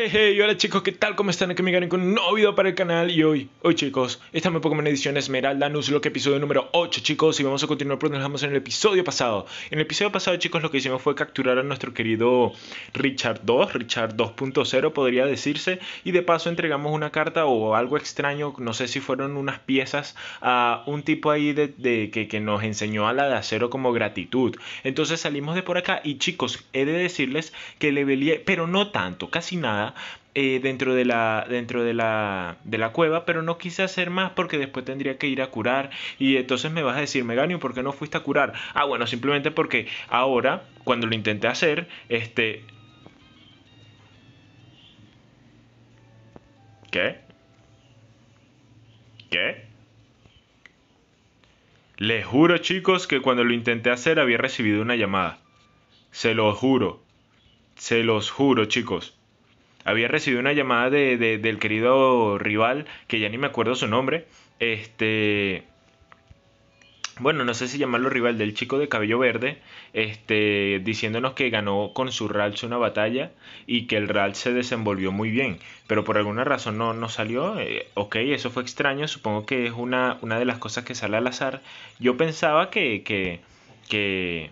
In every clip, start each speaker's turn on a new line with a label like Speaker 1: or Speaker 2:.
Speaker 1: Hey, hey, hola chicos, ¿qué tal? ¿Cómo están? Aquí me ganen con un nuevo video para el canal y hoy, hoy chicos, estamos en Pokémon Edición Esmeralda, lo episodio número 8 chicos y vamos a continuar porque Nos dejamos en el episodio pasado. En el episodio pasado chicos lo que hicimos fue capturar a nuestro querido Richard 2, Richard 2.0 podría decirse y de paso entregamos una carta o algo extraño, no sé si fueron unas piezas a un tipo ahí de, que, nos enseñó a la de acero como gratitud. Entonces salimos de por acá y chicos, he de decirles que le levelé, pero no tanto, casi nada eh, dentro, de la, dentro de, la, cueva, pero no quise hacer más porque después tendría que ir a curar. Y entonces me vas a decir, Meganio, ¿por qué no fuiste a curar? Ah, bueno, simplemente porque ahora, cuando lo intenté hacer, este... ¿Qué? ¿Qué? Les juro, chicos, que cuando lo intenté hacer había recibido una llamada. Se los juro. Se los juro, chicos había recibido una llamada de, del querido rival, que ya ni me acuerdo su nombre, este... Bueno, no sé si llamarlo rival del chico de cabello verde, este, diciéndonos que ganó con su Ralts una batalla y que el Ralts se desenvolvió muy bien, pero por alguna razón no, no salió. Eh, ok, eso fue extraño, supongo que es una, una, de las cosas que sale al azar. Yo pensaba que, que, que...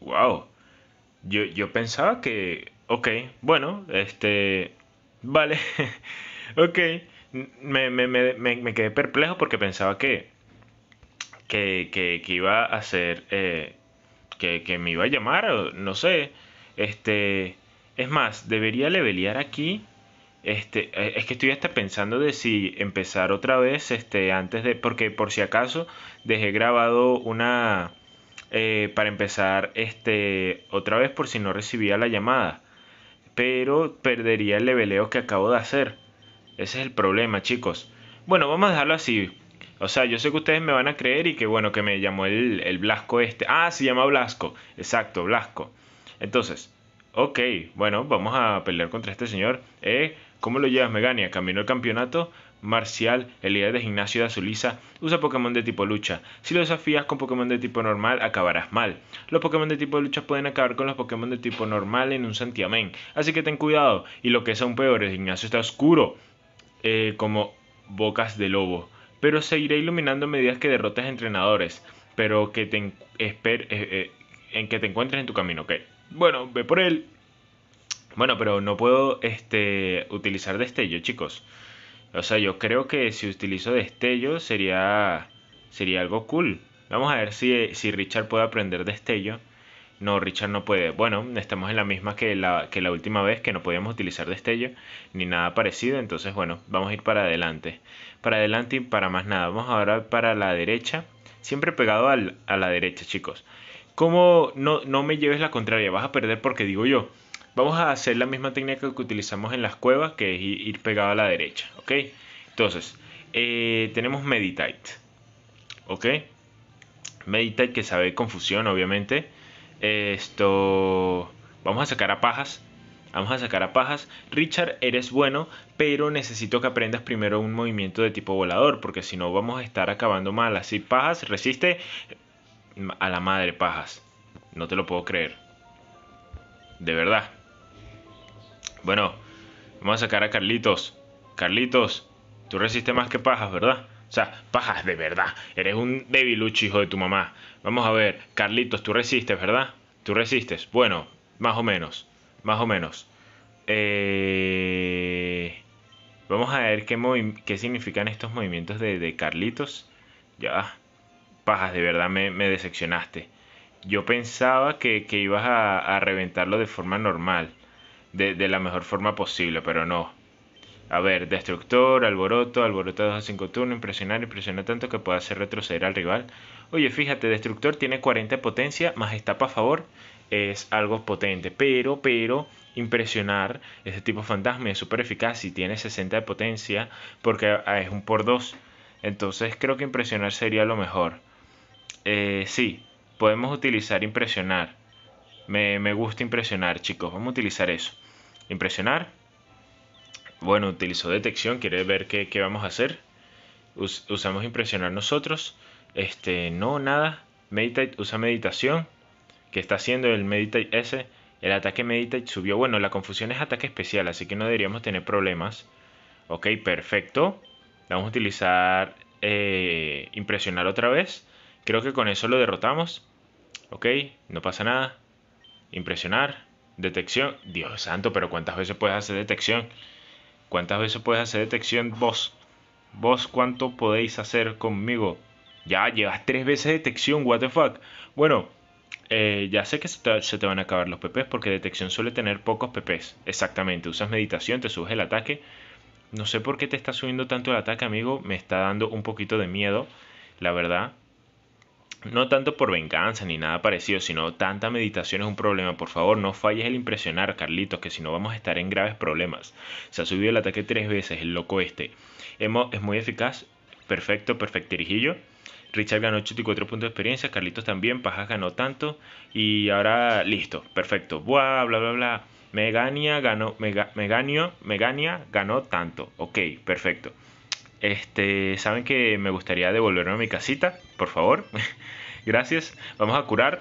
Speaker 1: Wow. Yo, yo pensaba que, ok, bueno, este, vale, ok, me, quedé perplejo porque pensaba que, que, que, iba a hacer, eh, que, me iba a llamar, no sé, este, es más, debería levelear aquí este, eh, es que estoy hasta pensando de si empezar otra vez, este, antes de, porque por si acaso dejé grabado una, eh, para empezar este, otra vez por si no recibía la llamada. Pero perdería el leveleo que acabo de hacer. Ese es el problema, chicos. Bueno, vamos a dejarlo así. O sea, yo sé que ustedes me van a creer y que bueno, que me llamó el, el Blasco este. Ah, se llama Blasco. Exacto, Blasco. Entonces, ok, bueno, vamos a pelear contra este señor. Eh, ¿Cómo lo llevas, Megania? ¿Camino el campeonato? Marcial, el líder de gimnasio de Azulisa, usa Pokémon de tipo lucha. Si lo desafías con Pokémon de tipo normal, acabarás mal. Los Pokémon de tipo lucha pueden acabar con los Pokémon de tipo normal en un santiamén, así que ten cuidado. Y lo que es aún peor, el gimnasio está oscuro, eh, como bocas de lobo. Pero se iluminando a medida que derrotes entrenadores, pero que te, eh, eh, en que te encuentres en tu camino, ¿ok? Bueno, ve por él. Bueno, pero no puedo este, utilizar destello, chicos. O sea, yo creo que si utilizo destello sería, sería algo cool. Vamos a ver si, Richard puede aprender destello. No, Richard no puede. Bueno, estamos en la misma que la, que la última vez que no podíamos utilizar destello ni nada parecido. Entonces, bueno, vamos a ir para adelante. Para adelante y para más nada. Vamos ahora para la derecha. Siempre pegado a la derecha, chicos. Como no, no me lleves la contraria, vas a perder porque digo yo. Vamos a hacer la misma técnica que utilizamos en las cuevas, que es ir pegado a la derecha, ¿ok? Entonces, eh, tenemos Meditate, ¿ok? Meditate que sabe confusión, obviamente. Esto, vamos a sacar a pajas, Vamos a sacar a pajas. Richard, eres bueno, pero necesito que aprendas primero un movimiento de tipo volador, porque si no vamos a estar acabando mal. Así, pajas, resiste a la madre, pajas. No te lo puedo creer. De verdad. Bueno, vamos a sacar a Carlitos. Carlitos, tú resistes más que pajas, ¿verdad? O sea, pajas de verdad. Eres un debilucho hijo de tu mamá. Vamos a ver, Carlitos, tú resistes, ¿verdad? Tú resistes. Bueno, más o menos. Más o menos. Eh, vamos a ver qué, qué significan estos movimientos de, Carlitos. Ya, pajas, de verdad me, decepcionaste. Yo pensaba que, ibas a, a reventarlo de forma normal de, la mejor forma posible, pero no. A ver, destructor, alboroto, alboroto 2 a 5 turnos, impresionar, impresionar tanto que pueda hacer retroceder al rival. Oye, fíjate, destructor tiene 40 potencia, más estapa a favor, es algo potente, pero, pero, impresionar, este tipo fantasma es súper eficaz y tiene 60 de potencia porque es un por 2. Entonces creo que impresionar sería lo mejor. Eh, sí, podemos utilizar impresionar. me gusta impresionar, chicos, vamos a utilizar eso impresionar. Bueno, utilizó detección, quiere ver qué, vamos a hacer. usamos impresionar nosotros. Este, no, nada. Meditate usa meditación. ¿Qué está haciendo el Meditate S? El ataque Meditate subió. Bueno, la confusión es ataque especial, así que no deberíamos tener problemas. Ok, perfecto. Vamos a utilizar eh, impresionar otra vez. Creo que con eso lo derrotamos. Ok, no pasa nada. Impresionar. Detección, Dios santo, pero ¿cuántas veces puedes hacer detección? ¿Cuántas veces puedes hacer detección vos? ¿Vos cuánto podéis hacer conmigo? Ya llevas tres veces detección, what the fuck. Bueno, eh, ya sé que se te, van a acabar los PPs porque detección suele tener pocos PPs. Exactamente, usas meditación, te subes el ataque. No sé por qué te está subiendo tanto el ataque, amigo. Me está dando un poquito de miedo, la verdad. No tanto por venganza ni nada parecido, sino tanta meditación es un problema. Por favor, no falles el impresionar, Carlitos, que si no vamos a estar en graves problemas. Se ha subido el ataque tres veces, el loco este. es muy eficaz, perfecto, perfecto, Erigillo. Richard ganó 84 puntos de experiencia, Carlitos también, Pajas ganó tanto. Y ahora, listo, perfecto. Buah, bla, bla, bla. Megania ganó, mega, Meganio, Megania ganó tanto. Ok, perfecto. Este, saben que me gustaría devolverme a mi casita, por favor. Gracias. Vamos a curar.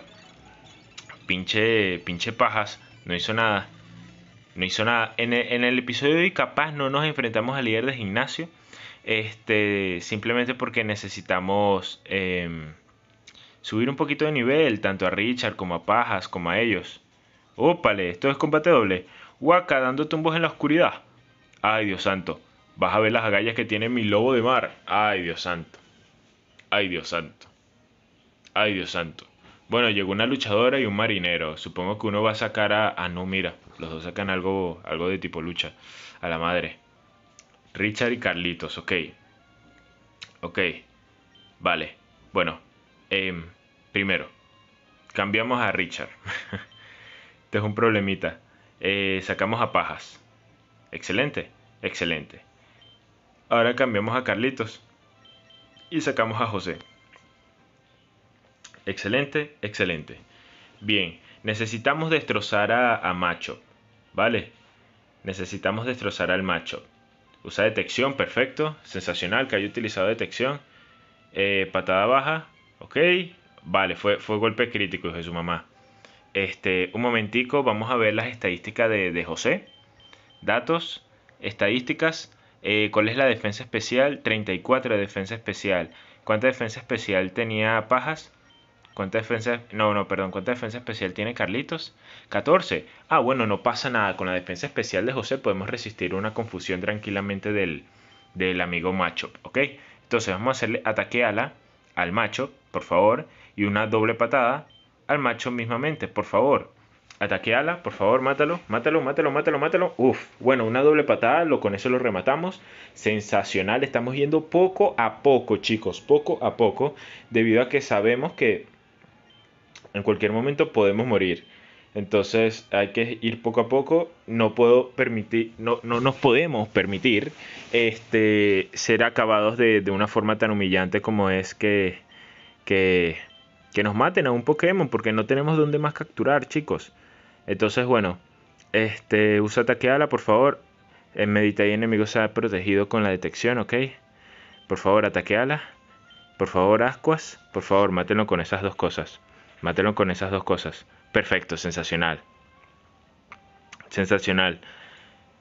Speaker 1: Pinche, pinche pajas. No hizo nada. No hizo nada. En el, episodio de capaz no nos enfrentamos al líder de gimnasio. Este, simplemente porque necesitamos em, subir un poquito de nivel, tanto a Richard como a Pajas, como a ellos. Ópale, esto es combate doble. Waka dando tumbos en la oscuridad. Ay, Dios santo. Vas a ver las agallas que tiene mi lobo de mar. Ay, Dios santo. Ay, Dios santo. Ay, Dios santo. Bueno, llegó una luchadora y un marinero. Supongo que uno va a sacar a... Ah, no, mira. Los dos sacan algo, algo de tipo lucha. A la madre. Richard y Carlitos, ok. Ok. Vale. Bueno. Em, primero. Cambiamos a Richard. este es un problemita. Eh, sacamos a Pajas. Excelente. Excelente. Ahora cambiamos a Carlitos y sacamos a José. Excelente, excelente. Bien, necesitamos destrozar a, Macho, ¿vale? Necesitamos destrozar al Macho. Usa detección, perfecto, sensacional que haya utilizado detección. Eh, patada baja, ok. Vale, fue, fue golpe crítico, de su mamá. Este, un momentico, vamos a ver las estadísticas de, de José. Datos, estadísticas. Eh, ¿Cuál es la defensa especial? 34 de defensa especial. ¿Cuánta defensa especial tenía Pajas? ¿Cuánta defensa? No, no, perdón. ¿Cuánta defensa especial tiene Carlitos? 14. Ah, bueno, no pasa nada. Con la defensa especial de José podemos resistir una confusión tranquilamente del, del amigo macho. ¿Ok? Entonces vamos a hacerle ataque ala al macho, por favor. Y una doble patada al macho mismamente, por favor. Ataque por favor, mátalo, mátalo, mátalo, mátalo, mátalo. Uf, bueno, una doble patada, lo, con eso lo rematamos. Sensacional, estamos yendo poco a poco, chicos, poco a poco, debido a que sabemos que en cualquier momento podemos morir. Entonces hay que ir poco a poco. No puedo permitir, no, no nos podemos permitir este, ser acabados de, una forma tan humillante como es que, que, que nos maten a un Pokémon porque no tenemos dónde más capturar, chicos. Entonces, bueno, este, usa ataque ala, por favor. En medita y enemigo se ha protegido con la detección, ¿ok? Por favor, ataque ala. Por favor, ascuas. Por favor, mátenlo con esas dos cosas. Mátelo con esas dos cosas. Perfecto, sensacional. Sensacional.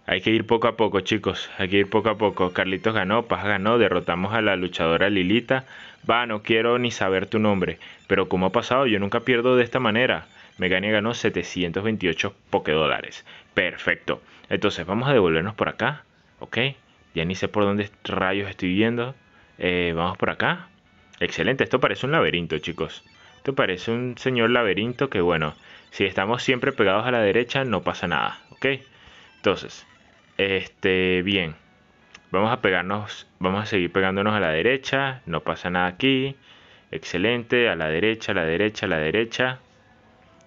Speaker 1: Hay que ir poco a poco, chicos. Hay que ir poco a poco. Carlitos ganó, Paz ganó, derrotamos a la luchadora Lilita. Va, no quiero ni saber tu nombre. Pero como ha pasado, yo nunca pierdo de esta manera. Megania ganó 728 dólares. Perfecto. Entonces, vamos a devolvernos por acá. ¿Ok? Ya ni sé por dónde rayos estoy viendo. Eh, vamos por acá. Excelente. Esto parece un laberinto, chicos. Esto parece un señor laberinto que, bueno, si estamos siempre pegados a la derecha, no pasa nada. ¿Ok? Entonces, este, bien. Vamos a pegarnos, vamos a seguir pegándonos a la derecha, no pasa nada aquí. Excelente, a la derecha, a la derecha, a la derecha.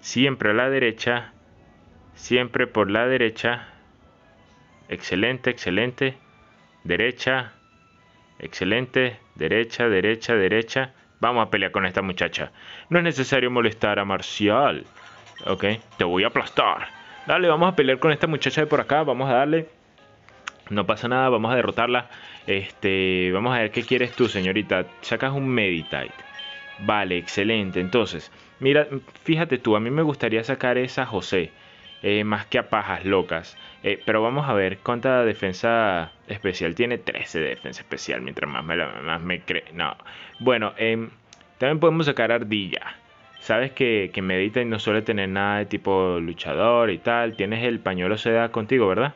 Speaker 1: Siempre a la derecha, siempre por la derecha. Excelente, excelente. Derecha, excelente. Derecha, derecha, derecha. Vamos a pelear con esta muchacha. No es necesario molestar a Marcial. Ok, te voy a aplastar. Dale, vamos a pelear con esta muchacha de por acá. Vamos a darle. No pasa nada, vamos a derrotarla. Este, vamos a ver qué quieres tú, señorita. Sacas un Meditite. Vale, excelente. Entonces, mira, fíjate tú, a mí me gustaría sacar esa José. Eh, más que a pajas locas. Eh, pero vamos a ver cuánta defensa especial tiene. 13 de defensa especial, mientras más me, más me cree. No. Bueno, em, también podemos sacar ardilla. Sabes que, que no suele tener nada de tipo luchador y tal. Tienes el pañuelo seda contigo, ¿verdad?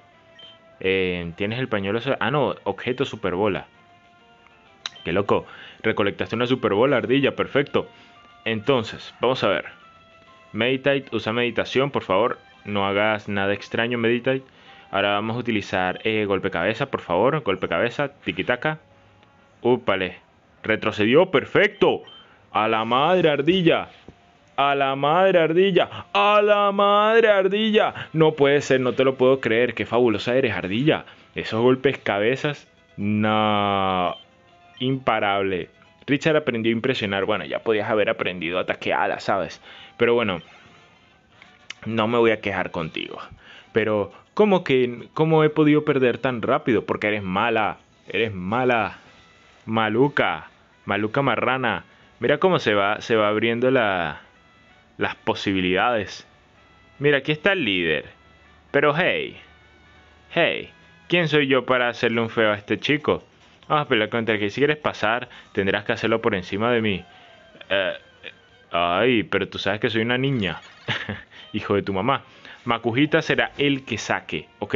Speaker 1: Eh, tienes el pañuelo. Ah, no, objeto superbola. Qué loco. Recolectaste una superbola, ardilla, perfecto. Entonces, vamos a ver. Meditate, usa meditación, por favor. No hagas nada extraño Meditate. Ahora vamos a utilizar eh, golpe cabeza, por favor. Golpe cabeza, tiquitaca. Úpale. Retrocedió, perfecto. A la madre ardilla a la madre ardilla, a la madre ardilla. No puede ser, no te lo puedo creer, qué fabulosa eres, ardilla. Esos golpes cabezas, no, imparable. Richard aprendió a impresionar, bueno, ya podías haber aprendido a taquearla, ¿sabes? Pero bueno, no me voy a quejar contigo. Pero, ¿cómo que, cómo he podido perder tan rápido? Porque eres mala, eres mala, maluca, maluca marrana. Mira cómo se va, se va abriendo la, las posibilidades. Mira, aquí está el líder. Pero hey, hey, ¿quién soy yo para hacerle un feo a este chico? Vamos ah, a pelear contra que si quieres pasar, tendrás que hacerlo por encima de mí. Eh, ay, pero tú sabes que soy una niña. Hijo de tu mamá. Makujita será el que saque. Ok,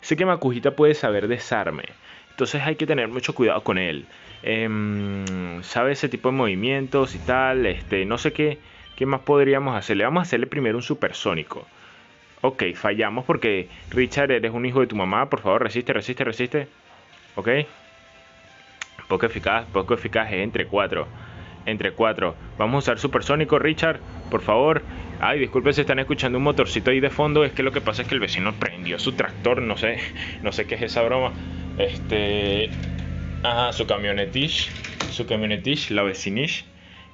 Speaker 1: sé que Makujita puede saber desarme. Entonces hay que tener mucho cuidado con él. Em, sabe ese tipo de movimientos y tal. Este, no sé qué. ¿Qué más podríamos hacer? Le Vamos a hacerle primero un supersónico. Ok, fallamos porque Richard, eres un hijo de tu mamá. Por favor, resiste, resiste, resiste. Ok. Poco eficaz, poco eficaz es eh, entre cuatro. Entre cuatro. Vamos a usar supersónico, Richard. Por favor. Ay, disculpe si están escuchando un motorcito ahí de fondo. Es que lo que pasa es que el vecino prendió su tractor. No sé, no sé qué es esa broma. Este. Ajá, su camionetish. Su camionetish, la vecinish.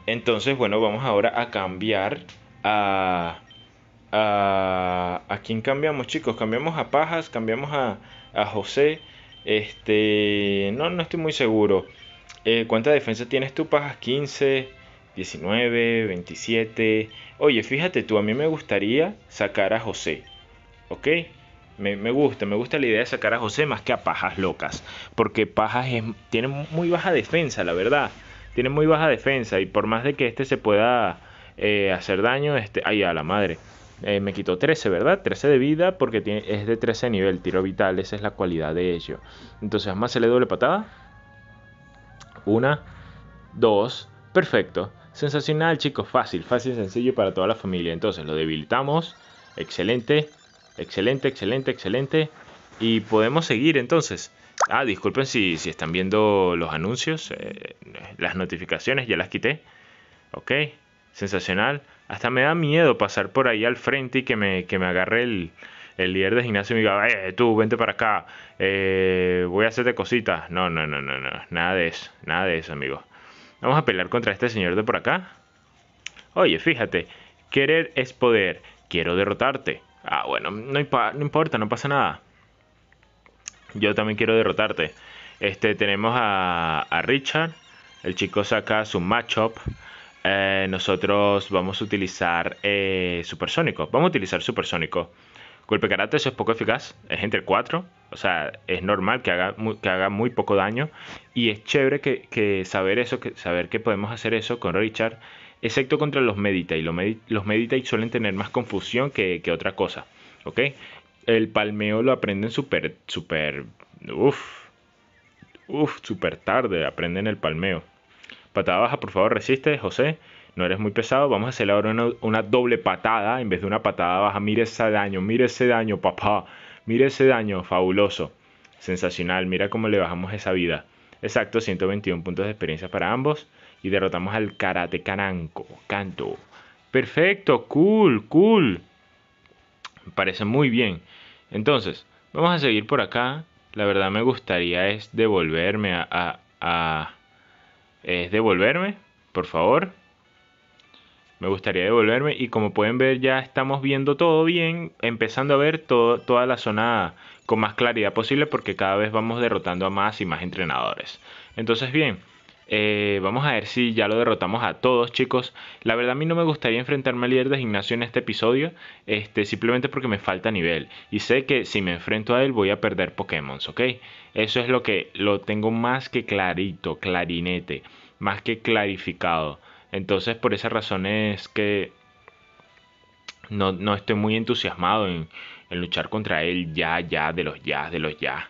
Speaker 1: Entonces, bueno, vamos ahora a cambiar a... ¿A, quién cambiamos, chicos? Cambiamos a Pajas, cambiamos a, a José. Este, no, no estoy muy seguro. Eh, ¿Cuánta defensa tienes tú, Pajas? 15, 19, 27. Oye, fíjate tú, a mí me gustaría sacar a José. ¿Ok? Me, gusta, me gusta la idea de sacar a José más que a Pajas Locas. Porque Pajas tiene muy baja defensa, la verdad tiene muy baja defensa y por más de que este se pueda eh, hacer daño, este, ay, a la madre. Eh, me quitó 13, ¿verdad? 13 de vida porque tiene, es de 13 nivel, tiro vital, esa es la cualidad de ello. Entonces, más se le doble patada. Una, dos, perfecto. Sensacional, chicos, fácil, fácil, sencillo para toda la familia. Entonces, lo debilitamos. Excelente, excelente, excelente, excelente. Y podemos seguir entonces. Ah, disculpen si, si están viendo los anuncios, eh, las notificaciones, ya las quité. Ok, sensacional. Hasta me da miedo pasar por ahí al frente y que me, agarre el, líder de gimnasio y me diga, eh, tú, vente para acá, eh, voy a hacerte cositas. No, no, no, no, no, nada de eso, nada de eso, amigo Vamos a pelear contra este señor de por acá. Oye, fíjate, querer es poder, quiero derrotarte. Ah, bueno, no importa, no pasa nada yo también quiero derrotarte. Este, tenemos a, Richard, el chico saca su matchup. Eh, nosotros vamos a utilizar eh, Supersónico. Vamos a utilizar Supersónico. Golpe Karate, eso es poco eficaz. Es entre 4. O sea, es normal que haga muy, que haga muy poco daño. Y es chévere que, saber eso, que saber que podemos hacer eso con Richard. Excepto contra los Meditate. Los, Meditate, suelen tener más confusión que, que otra cosa. ¿Ok? el palmeo lo aprenden súper, súper, uff, uff, súper tarde, aprenden el palmeo. Patada baja, por favor, resiste, José, no eres muy pesado, vamos a hacer ahora una, una doble patada en vez de una patada baja, mire ese daño, mire ese daño, papá, mire ese daño, fabuloso, sensacional, mira cómo le bajamos esa vida. Exacto, 121 puntos de experiencia para ambos y derrotamos al Karate Cananco, Canto. Perfecto, cool, cool. Me parece muy bien. Entonces, vamos a seguir por acá. La verdad me gustaría es devolverme a... es devolverme, por favor. Me gustaría devolverme y como pueden ver ya estamos viendo todo bien, empezando a ver toda la zona con más claridad posible porque cada vez vamos derrotando a más y más entrenadores. Entonces bien, eh, vamos a ver si ya lo derrotamos a todos, chicos. La verdad a mí no me gustaría enfrentarme al líder de gimnasio en este episodio, este, simplemente porque me falta nivel. Y sé que si me enfrento a él voy a perder Pokémon, ¿ok? Eso es lo que lo tengo más que clarito, clarinete, más que clarificado. Entonces por esa razón es que no, estoy muy entusiasmado en luchar contra él ya, ya, de los ya, de los ya.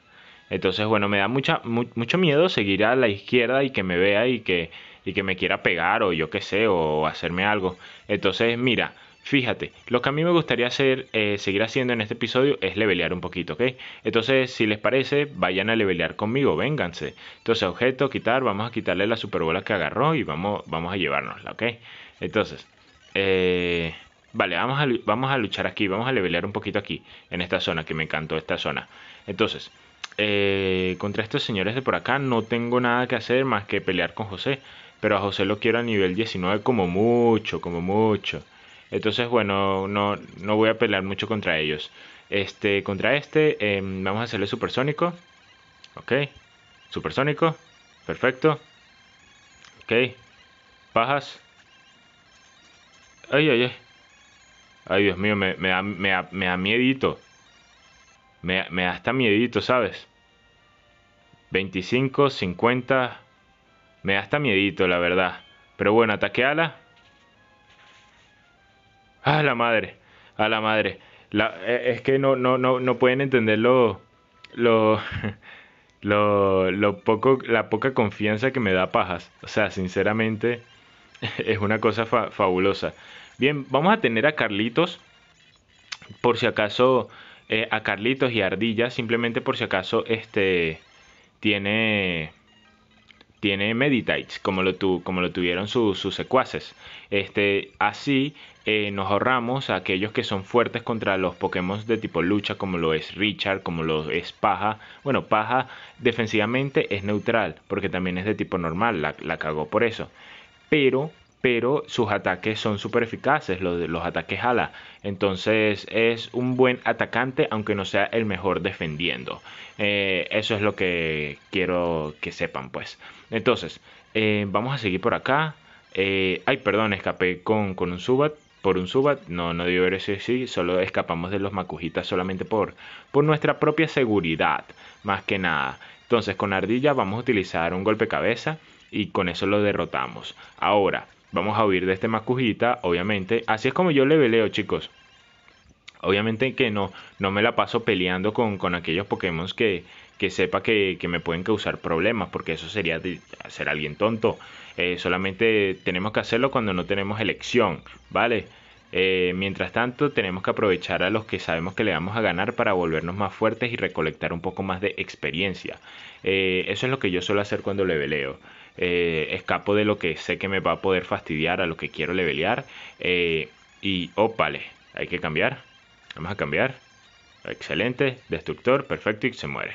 Speaker 1: Entonces, bueno, me da mucha, mucho miedo seguir a la izquierda y que me vea y que, que me quiera pegar o yo qué sé, o hacerme algo. Entonces, mira, Fíjate, lo que a mí me gustaría hacer, eh, seguir haciendo en este episodio es levelear un poquito, ¿ok? Entonces, si les parece, vayan a levelear conmigo, vénganse. Entonces, objeto, quitar, vamos a quitarle la superbola que agarró y vamos, vamos a llevárnosla, ¿ok? Entonces, eh, vale, vamos a, vamos a luchar aquí, vamos a levelear un poquito aquí, en esta zona, que me encantó esta zona. Entonces, eh, contra estos señores de por acá no tengo nada que hacer más que pelear con José. Pero a José lo quiero a nivel 19 como mucho, como mucho. Entonces, bueno, no, voy a pelear mucho contra ellos. Este, contra este, em, vamos a hacerle supersónico. Ok. Supersónico. Perfecto. Ok. Pajas. Ay, ay, ay. Ay, Dios mío, me, me, da, me, me da miedito me, da hasta miedito, ¿sabes? 25, 50, me da hasta miedito, la verdad. Pero bueno, ataque a la... A la madre, a la madre. Eh, es que no, no, no, pueden entender lo, lo, lo, lo, poco, la poca confianza que me da Pajas. O sea, sinceramente, es una cosa fabulosa. Bien, vamos a tener a Carlitos, por si acaso eh, a Carlitos y a Ardilla, simplemente por si acaso este tiene tiene Meditates, como lo, como lo tuvieron sus secuaces. Este, así eh, nos ahorramos a aquellos que son fuertes contra los Pokémon de tipo lucha, como lo es Richard, como lo es Paja. Bueno, Paja defensivamente es neutral, porque también es de tipo normal, la, la cagó por eso. Pero pero sus ataques son súper eficaces, los, los ataques ala. Entonces es un buen atacante, aunque no sea el mejor defendiendo. Eh, eso es lo que quiero que sepan, pues. Entonces, eh, vamos a seguir por acá. Eh, ay, perdón, escapé con, un subat. Por un subat, no, no digo eso sí, solo escapamos de los macujitas solamente por, por nuestra propia seguridad, más que nada. Entonces, con ardilla vamos a utilizar un golpe cabeza y con eso lo derrotamos. Ahora, Vamos a huir de este macujita, obviamente. Así es como yo le veleo, chicos. Obviamente que no, no me la paso peleando con, aquellos Pokémon que, que sepa que, me pueden causar problemas, porque eso sería ser alguien tonto. Eh, solamente tenemos que hacerlo cuando no tenemos elección, ¿vale? Eh, mientras tanto, tenemos que aprovechar a los que sabemos que le vamos a ganar para volvernos más fuertes y recolectar un poco más de experiencia. Eh, eso es lo que yo suelo hacer cuando le veleo. Eh, escapo de lo que sé que me va a poder fastidiar, a lo que quiero levelear. Eh, y ópale, hay que cambiar. Vamos a cambiar. Excelente, destructor, perfecto y se muere.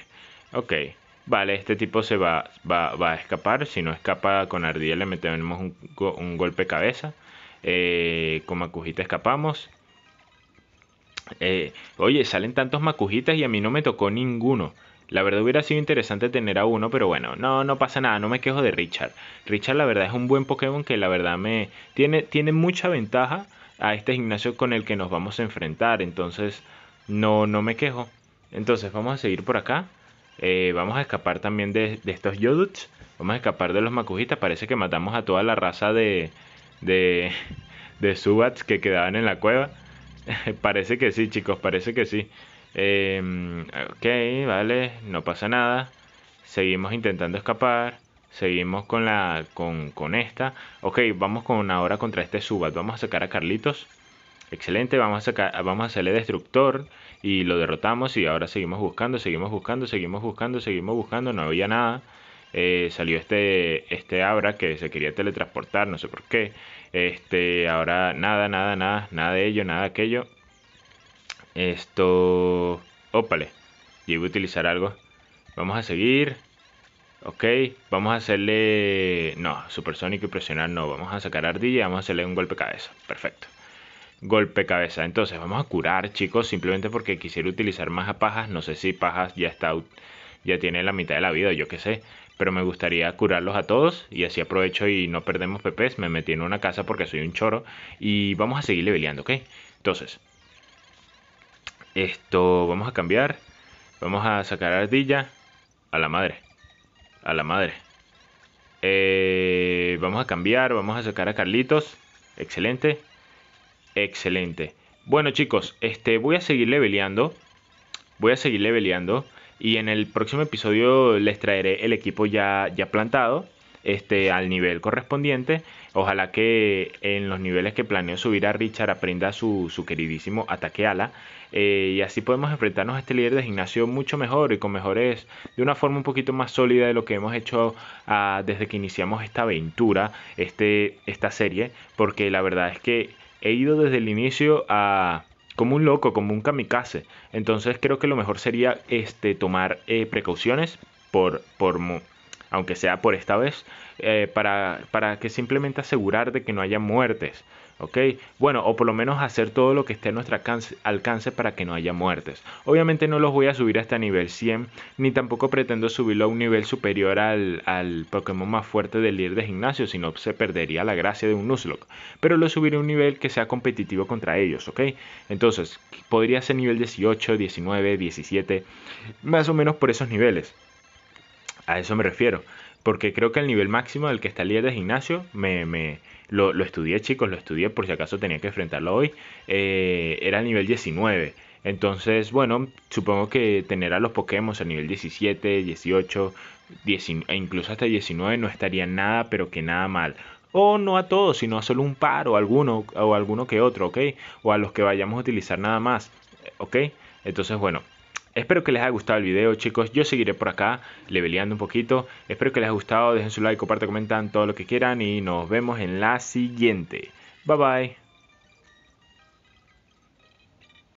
Speaker 1: Ok, vale, este tipo se va, va, a escapar. Si no escapa con ardilla le metemos un, golpe cabeza. Eh, con Macujita escapamos. Eh, oye, salen tantos Macujitas y a mí no me tocó ninguno. La verdad hubiera sido interesante tener a uno, pero bueno, no, no pasa nada, no me quejo de Richard. Richard la verdad es un buen Pokémon que la verdad me tiene, tiene mucha ventaja a este gimnasio con el que nos vamos a enfrentar, entonces no, no me quejo. Entonces vamos a seguir por acá. Eh, vamos a escapar también de, estos Yoduts. Vamos a escapar de los Makujitas. Parece que matamos a toda la raza de, de, de Subats que quedaban en la cueva. parece que sí, chicos, parece que sí. Em, ok, vale, no pasa nada. Seguimos intentando escapar. Seguimos con la con, esta. Ok, vamos con ahora contra este Subat. Vamos a sacar a Carlitos. Excelente, vamos a, sacar, vamos a hacerle destructor y lo derrotamos y ahora seguimos buscando, seguimos buscando, seguimos buscando, seguimos buscando, no había nada. Eh, salió este, este Abra que se quería teletransportar, no sé por qué. Este, ahora nada, nada, nada, nada de ello, nada de aquello. Esto... Ópale. Llevo a utilizar algo. Vamos a seguir. Ok, vamos a hacerle... No, supersónico y presionar no. Vamos a sacar ardilla vamos a hacerle un golpe cabeza. Perfecto. Golpe cabeza. Entonces, vamos a curar, chicos. Simplemente porque quisiera utilizar más a pajas. No sé si pajas ya está... Ya tiene la mitad de la vida, yo qué sé. Pero me gustaría curarlos a todos. Y así aprovecho y no perdemos pepes. Me metí en una casa porque soy un choro. Y vamos a seguir leveleando, ¿ok? Entonces, esto, vamos a cambiar. Vamos a sacar a ardilla. A la madre. A la madre. Eh, vamos a cambiar. Vamos a sacar a Carlitos. Excelente. Excelente. Bueno chicos, este, voy a seguir leveleando. Voy a seguir leveleando. Y en el próximo episodio les traeré el equipo ya, ya plantado este, al nivel correspondiente. Ojalá que en los niveles que planeo subir a Richard aprenda su, su queridísimo ataque ala. Eh, y así podemos enfrentarnos a este líder de Ignacio mucho mejor y con mejores, de una forma un poquito más sólida de lo que hemos hecho ah, desde que iniciamos esta aventura, este, esta serie, porque la verdad es que he ido desde el inicio a como un loco, como un kamikaze. Entonces creo que lo mejor sería este, tomar eh, precauciones por, por, aunque sea por esta vez, eh, para, que simplemente asegurar de que no haya muertes. ¿ok? Bueno, o por lo menos hacer todo lo que esté a nuestro alcance, para que no haya muertes. Obviamente no los voy a subir hasta nivel 100, ni tampoco pretendo subirlo a un nivel superior al, Pokémon más fuerte del líder de gimnasio, sino se perdería la gracia de un Nuzlocke. Pero lo subiré a un nivel que sea competitivo contra ellos, ¿ok? Entonces, podría ser nivel 18, 19, 17, más o menos por esos niveles. A eso me refiero. Porque creo que el nivel máximo del que está el líder de gimnasio, me, lo, estudié, chicos, lo estudié por si acaso tenía que enfrentarlo hoy, eh, era el nivel 19. Entonces, bueno, supongo que tener a los Pokémon a nivel 17, 18, e incluso hasta 19 no estaría nada, pero que nada mal. O no a todos, sino a solo un par o alguno, o alguno que otro, ¿ok? O a los que vayamos a utilizar nada más, ¿ok? Entonces, bueno, Espero que les haya gustado el video, chicos. Yo seguiré por acá, leveleando un poquito. Espero que les haya gustado. Dejen su like, compartan, comentan todo lo que quieran. Y nos vemos en la siguiente. Bye bye.